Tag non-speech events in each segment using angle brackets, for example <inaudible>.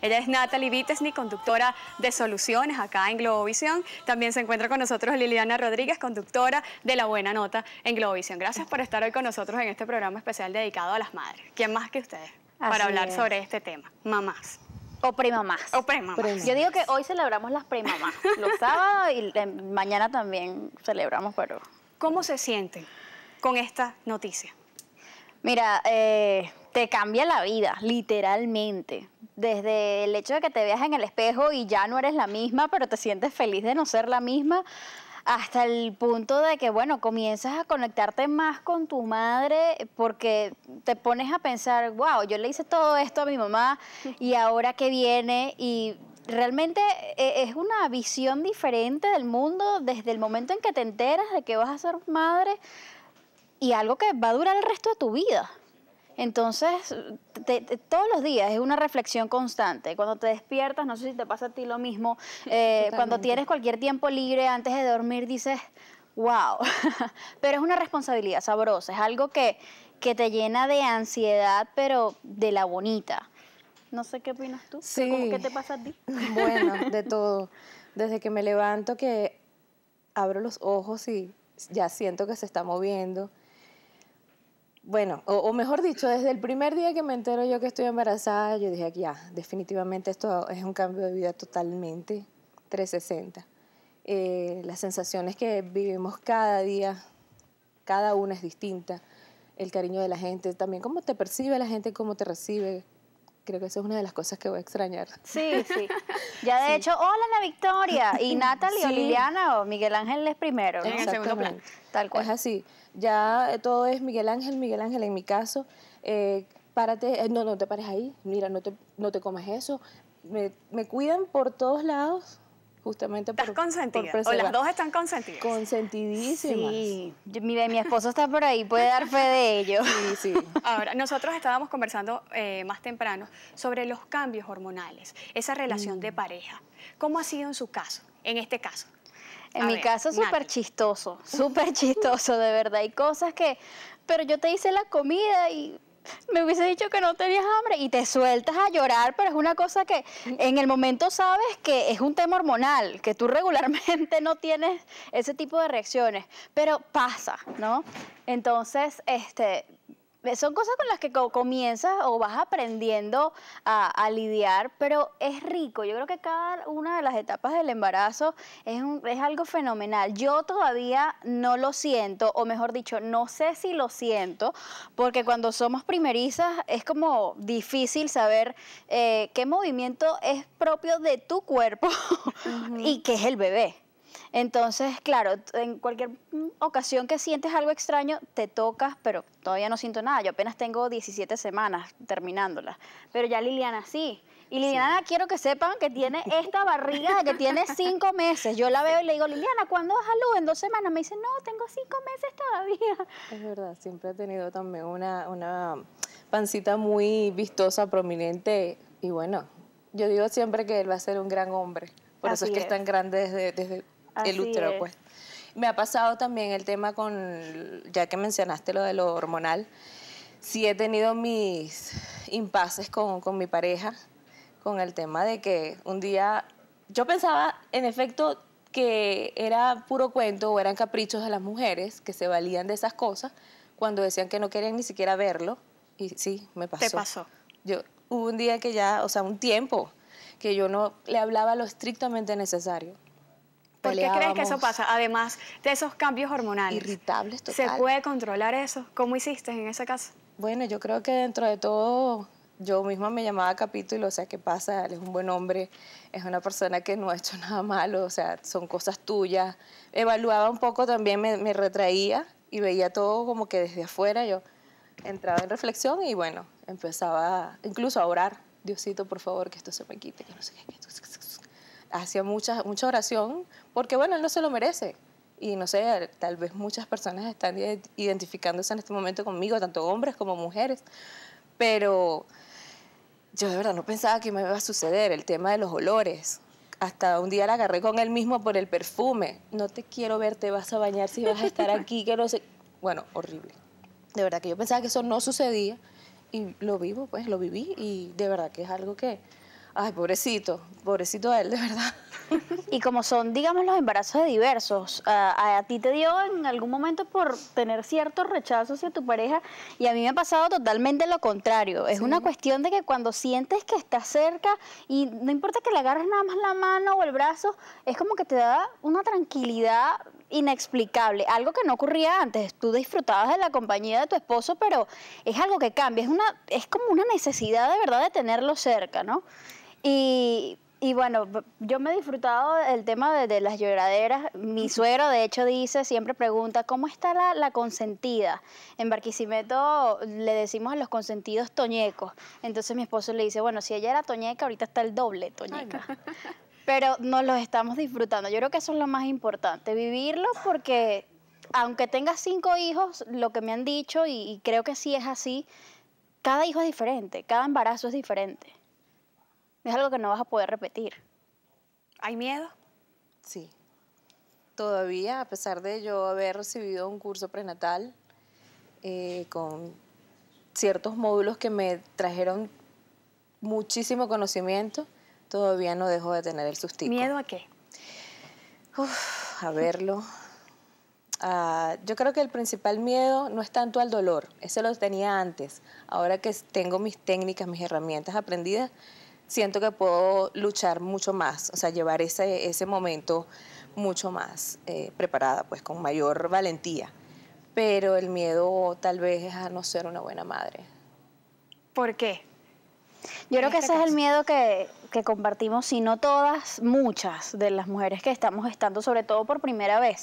Ella es Natalie Vitesny, conductora de Soluciones acá en Globovisión. También se encuentra con nosotros Liliana Rodríguez, conductora de La Buena Nota en Globovisión. Gracias por estar hoy con nosotros en este programa especial dedicado a las madres. ¿Quién más que ustedes? para hablar sobre este tema, mamás. O primamás. O Yo digo que hoy celebramos las primamás. <laughs> Los sábados y eh, mañana también celebramos, pero... ¿Cómo se sienten con esta noticia? Mira, eh, te cambia la vida, literalmente. Desde el hecho de que te veas en el espejo y ya no eres la misma, pero te sientes feliz de no ser la misma, hasta el punto de que, bueno, comienzas a conectarte más con tu madre porque te pones a pensar, wow, yo le hice todo esto a mi mamá <laughs> y ahora que viene y... Realmente e, es una visión diferente del mundo desde el momento en que te enteras de que vas a ser madre y algo que va a durar el resto de tu vida. Entonces, todos los días es una reflexión constante. Cuando te despiertas, no sé si te pasa a ti lo mismo, eh, cuando tienes cualquier tiempo libre antes de dormir, dices, wow, <laughs> pero es una responsabilidad sabrosa, es algo que, te llena de ansiedad, pero de la bonita. No sé qué opinas tú. Sí. ¿Qué te pasa a ti? <laughs> Bueno, de <laughs> todo. Desde que me levanto, que abro los ojos y ya siento que se está moviendo bueno, o, mejor dicho, desde el primer día que me entero yo que estoy embarazada, yo dije, ya, definitivamente esto es un cambio de vida totalmente 360. Eh, las sensaciones que vivimos cada día, cada una es distinta. El cariño de la gente, también cómo te percibe la gente, cómo te recibe, creo que esa es una de las cosas que voy a extrañar. Sí, sí. <laughs> Ya de hecho, hola Ana Victoria y <laughs> Natalie o Liliana o Miguel Ángel es primero. En el segundo plan. Tal cual. Es así. Ya eh, todo es Miguel Ángel, Miguel Ángel en mi caso. Eh, párate, eh, no, no te pares ahí, mira, no te, no te comas eso. Me, me cuidan por todos lados justamente ¿Estás por, consentida? o las dos están consentidas. Consentidísimas. Sí, mire, mi esposo está por ahí, puede dar fe de ello. <laughs> Sí, sí. Ahora, nosotros estábamos conversando eh, más temprano sobre los cambios hormonales, esa relación mm. de pareja. ¿Cómo ha sido en su caso, en este caso? En mi caso caso, súper chistoso, súper chistoso, de verdad. Hay cosas que, pero yo te hice la comida y me hubiese dicho que no tenías hambre y te sueltas a llorar, pero es una cosa que en el momento sabes que es un tema hormonal, que tú <laughs> regularmente no tienes ese tipo de reacciones, pero pasa, ¿no? Entonces, este, eh, son cosas con las que comienzas o vas aprendiendo a, lidiar, pero es rico. Yo creo que cada una de las etapas del embarazo es, algo fenomenal. Yo todavía no lo siento, o mejor dicho, no sé si lo siento, porque cuando somos primerizas es como difícil saber eh, qué movimiento es propio de tu cuerpo <laughs> y qué es el bebé. Entonces, claro, en cualquier mm, ocasión que sientes algo extraño, te tocas, pero todavía no siento nada. Yo apenas tengo 17 semanas terminándola, pero ya Liliana sí. Y Liliana, quiero que sepan que tiene <laughs> esta barriga de que tiene cinco meses. Yo la veo y le digo, Liliana, ¿cuándo vas a luz? En dos semanas. Me dice, no, tengo cinco meses todavía. Es verdad, siempre he tenido también una, una pancita muy vistosa, prominente. Y bueno, yo digo siempre que él va a ser un gran hombre. Por eso es que es tan grande desde el útero, pues. Me ha pasado también el tema con, ya que mencionaste lo de lo hormonal, sí he tenido mis impases con, con mi pareja, con el tema de que un día yo pensaba, en efecto, que era puro cuento o eran caprichos de las mujeres que se valían de esas cosas cuando decían que no querían ni siquiera verlo. Y sí, me pasó. Te pasó. Yo, hubo un día que ya, o sea, un tiempo que yo no le hablaba lo estrictamente necesario. ¿Por qué crees que eso pasa? Además de esos cambios hormonales. Irritables, total. ¿Se puede controlar eso? ¿Cómo hiciste en ese caso? Bueno, yo creo que dentro de todo, yo misma me llamaba capítulo, o sea, ¿qué pasa? Él es un buen hombre, es una persona que no ha hecho <laughs> nada malo, o sea, son cosas tuyas. Evaluaba un poco también, me, retraía y veía todo como que desde afuera yo entraba en reflexión y bueno, empezaba incluso a orar. Diosito, por favor, que esto se me quite, que no sé qué. Hacía mucha, mucha oración porque bueno, él no se lo merece. Y no sé, tal vez muchas personas están identificándose en este momento conmigo, tanto hombres como mujeres, pero yo de verdad no pensaba que me iba a suceder el tema de los olores. Hasta un día la agarré con él mismo por el perfume. No te quiero ver, te vas a bañar si vas a estar aquí, que no sé. Bueno, horrible. De verdad que yo pensaba que eso no sucedía y lo vivo, pues lo viví y de verdad que es algo que, ay, pobrecito, pobrecito él, de verdad. <laughs> Y como son, digamos, los embarazos de diversos, a, ti te dio en algún momento por tener ciertos rechazos hacia tu pareja y a mí me ha pasado totalmente lo contrario. Es una cuestión de que cuando sientes que estás cerca y no importa que le agarres nada más la mano o el brazo, es como que te da una tranquilidad inexplicable, algo que no ocurría antes. Tú disfrutabas de la compañía de tu esposo, pero es algo que cambia, es, una, es como una necesidad de verdad de tenerlo cerca, ¿no? Y y bueno, yo me he disfrutado del tema de, las lloraderas. Mi suegro, de hecho, dice, siempre pregunta, ¿cómo está la, consentida? En Barquisimeto le decimos a los consentidos toñecos. Entonces mi esposo le dice, bueno, si ella era toñeca, ahorita está el doble toñeca. <laughs> Pero nos los estamos disfrutando. Yo creo que eso es lo más importante, vivirlo porque aunque tenga cinco hijos, lo que me han dicho, y, y creo que sí es así, cada hijo es diferente, cada embarazo es diferente es algo que no vas a poder repetir. ¿Hay miedo? Sí. Todavía, a pesar de yo haber recibido un curso prenatal eh, con ciertos módulos que me trajeron muchísimo conocimiento, todavía no dejo de tener el sustituto. ¿Miedo a qué? a verlo. Ah, yo creo que el principal miedo no es tanto al dolor, ese lo tenía antes. Ahora que tengo mis técnicas, mis herramientas aprendidas, siento que puedo luchar mucho más, o sea, llevar ese, momento mucho más eh, preparada, pues con mayor valentía. Pero el miedo tal vez es a no ser una buena madre. ¿Por qué? Yo creo que ese es el miedo que, compartimos, si no todas, muchas de las mujeres que estamos estando, sobre todo por primera vez,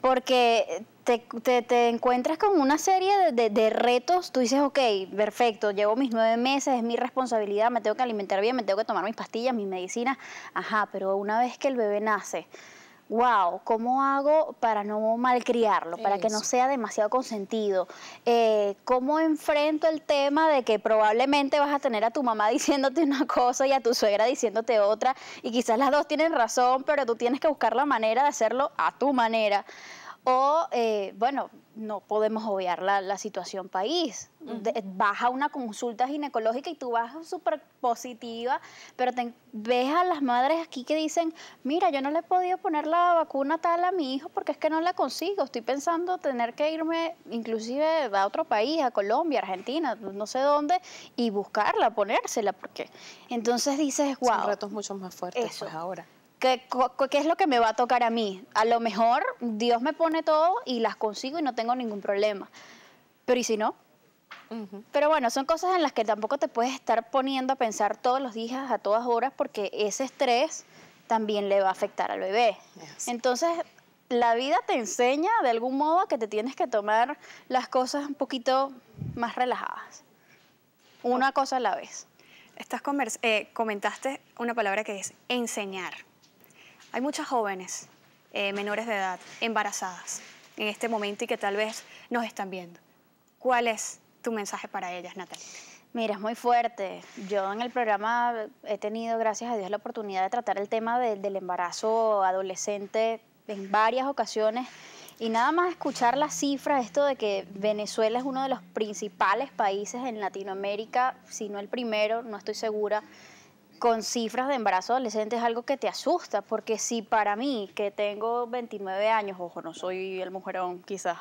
porque te, encuentras con una serie de, retos, tú dices, ok, perfecto, llevo mis nueve meses, es mi responsabilidad, me tengo que alimentar bien, me tengo que tomar mis pastillas, mis medicinas, ajá, pero una vez que el bebé nace, wow, ¿cómo hago para no malcriarlo, para que no sea demasiado consentido? Eh, ¿Cómo enfrento el tema de que probablemente vas a tener a tu mamá <laughs> diciéndote una cosa y a tu suegra diciéndote otra? Y quizás las dos tienen razón, pero tú tienes que buscar la manera de hacerlo a tu manera. O, eh, bueno, no podemos obviar la, la situación país. baja una consulta ginecológica y tú vas súper positiva, pero ves a las madres aquí que dicen, mira, yo no le he podido poner la vacuna tal a mi hijo porque es que no la consigo, estoy pensando tener que irme inclusive a otro país, a Colombia, Argentina, no sé dónde, y buscarla, ponérsela, porque entonces dices, wow. Son retos mucho más fuertes pues, eso. ahora. ¿Qué, es lo que me va a tocar a mí? A lo mejor Dios me pone todo y las consigo y no tengo ningún problema. Pero ¿y si no? Pero bueno, son cosas en las que tampoco te puedes estar poniendo a pensar todos los días, a todas horas, porque ese estrés también le va a afectar al bebé. Entonces, la vida te enseña de algún modo que te tienes que tomar las cosas un poquito más relajadas. Una cosa a la vez. Estás eh, comentaste una palabra que es enseñar. Hay muchas jóvenes eh, menores de edad embarazadas en este momento y que tal vez nos están viendo. ¿Cuál es tu mensaje para ellas, Natalia? Mira, es muy fuerte. Yo en el programa he tenido, gracias a Dios, la oportunidad de tratar el tema del embarazo adolescente en varias ocasiones. Y nada más escuchar las cifras, esto de que Venezuela es uno de los principales países en Latinoamérica, si no el primero, no estoy segura, con cifras de embarazo adolescente es algo que te asusta, porque si para mí, que tengo 29 años, ojo, no soy el mujerón quizás,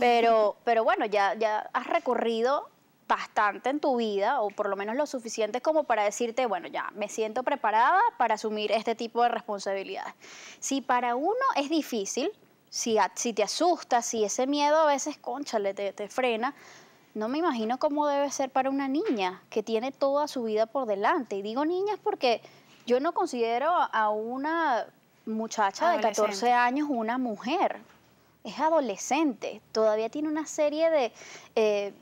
pero, pero bueno, ya, ya has recorrido bastante en tu vida, o por lo menos lo suficiente como para decirte, bueno, ya me siento preparada para asumir este tipo de responsabilidades. Si para uno es difícil, si, si te asusta, si ese miedo a veces, concha, te, te frena, no me imagino cómo debe ser para una niña que tiene toda su vida por delante. Y digo niñas porque yo no considero a una muchacha de 14 años una mujer. Es adolescente, todavía tiene una serie de eh,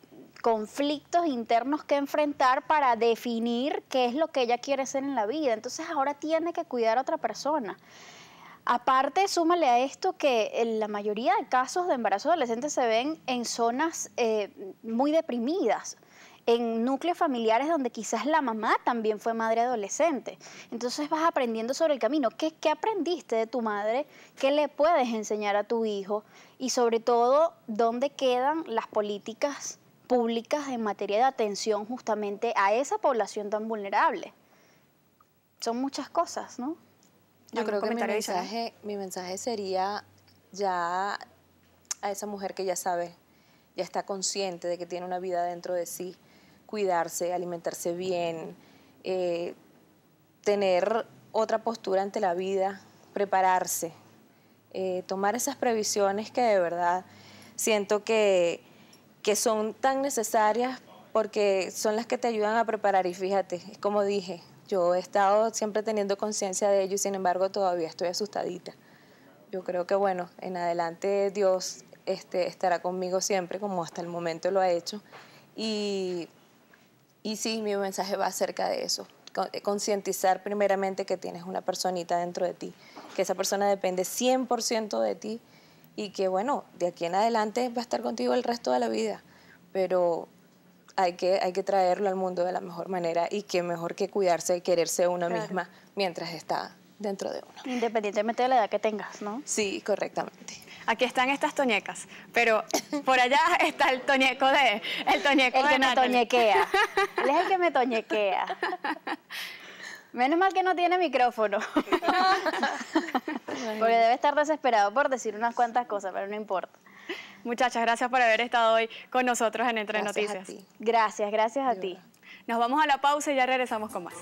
conflictos internos que enfrentar para definir qué es lo que ella quiere ser en la vida. Entonces ahora tiene que cuidar a otra persona. Aparte, súmale a esto que eh, la mayoría de casos de embarazo adolescente se ven en zonas eh, muy deprimidas en núcleos familiares donde quizás la mamá también fue madre adolescente. Entonces vas aprendiendo sobre el camino. ¿Qué, aprendiste de tu madre? ¿Qué le puedes enseñar a tu hijo? Y sobre todo, ¿dónde quedan las políticas públicas en materia de atención justamente a esa población tan vulnerable? Son muchas cosas, ¿no? Yo creo que mi mensaje, mi mensaje sería ya a esa mujer que ya sabe, ya está consciente de que tiene una vida dentro de sí, cuidarse, alimentarse bien, eh, tener otra postura ante la vida, prepararse, eh, tomar esas previsiones que de verdad siento que, que son tan necesarias porque son las que te ayudan a preparar y fíjate, como dije, yo he estado siempre teniendo conciencia de ello y sin embargo todavía estoy asustadita. Yo creo que bueno, en adelante Dios este, estará conmigo siempre como hasta el momento lo ha hecho. Y, y sí, mi mensaje va acerca de eso. Concientizar primeramente que tienes una personita dentro de ti, que esa persona depende 100% de ti y que bueno, de aquí en adelante va a estar contigo el resto de la vida. Pero hay que, hay que traerlo al mundo de la mejor manera y que mejor que cuidarse, y quererse uno misma mientras está dentro de uno. Independientemente de la edad que tengas, ¿no? Sí, correctamente. Aquí están estas toñecas, pero por allá está el toñeco de el toñeco el que me toñequea. <laughs> Él que me toñequea. Menos mal que no tiene micrófono. <laughs> Porque debe estar desesperado por decir unas cuantas cosas, pero no importa. Muchachas, gracias por haber estado hoy con nosotros en Entre Noticias. Gracias, gracias a ti. Nos vamos a la pausa y ya regresamos con más.